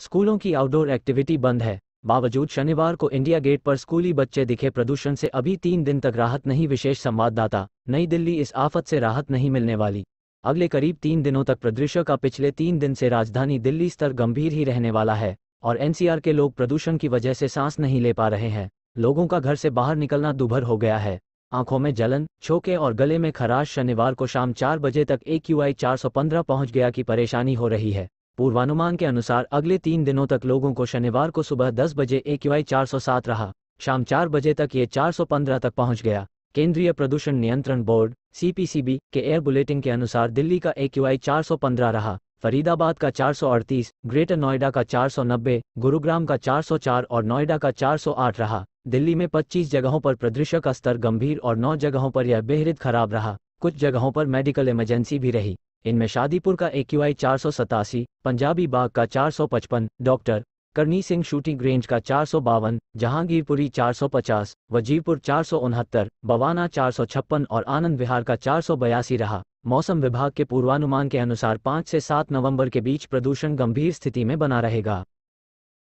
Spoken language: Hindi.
स्कूलों की आउटडोर एक्टिविटी बंद है बावजूद शनिवार को इंडिया गेट पर स्कूली बच्चे दिखे प्रदूषण से अभी तीन दिन तक राहत नहीं विशेष संवाददाता नई दिल्ली इस आफत से राहत नहीं मिलने वाली अगले करीब तीन दिनों तक प्रदृश्य का पिछले तीन दिन से राजधानी दिल्ली स्तर गंभीर ही रहने वाला है और एनसीआर के लोग प्रदूषण की वजह से सांस नहीं ले पा रहे हैं लोगों का घर से बाहर निकलना दुभर हो गया है आंखों में जलन छोके और गले में खराश शनिवार को शाम चार बजे तक ए क्यू आई पंद्रह पहुंच गया की परेशानी हो रही है पूर्वानुमान के अनुसार अगले तीन दिनों तक लोगों को शनिवार को सुबह दस बजे ए क्यू रहा शाम चार बजे तक ये 415 तक पहुंच गया केंद्रीय प्रदूषण नियंत्रण बोर्ड सीपीसीबी के एयर बुलेटिन के अनुसार दिल्ली का ए क्यू रहा फरीदाबाद का 438, ग्रेटर नोएडा का 490, गुरुग्राम का 404 और नोएडा का 408 रहा दिल्ली में 25 जगहों पर प्रदृश्य का स्तर गंभीर और 9 जगहों पर यह बेहद खराब रहा कुछ जगहों पर मेडिकल इमरजेंसी भी रही इनमें शादीपुर का ए क्यू चार सौ सतासी पंजाबी बाग का चार सौ पचपन डॉक्टर करनी सिंह शूटिंग रेंज का चार सौ बावन जहांगीरपुरी चार सौ पचास वजीरपुर चार सौ उनहत्तर बवाना चार सौ छप्पन और आनंद विहार का चार सौ बयासी रहा मौसम विभाग के पूर्वानुमान के अनुसार पाँच से सात नवंबर के बीच प्रदूषण गंभीर स्थिति में बना रहेगा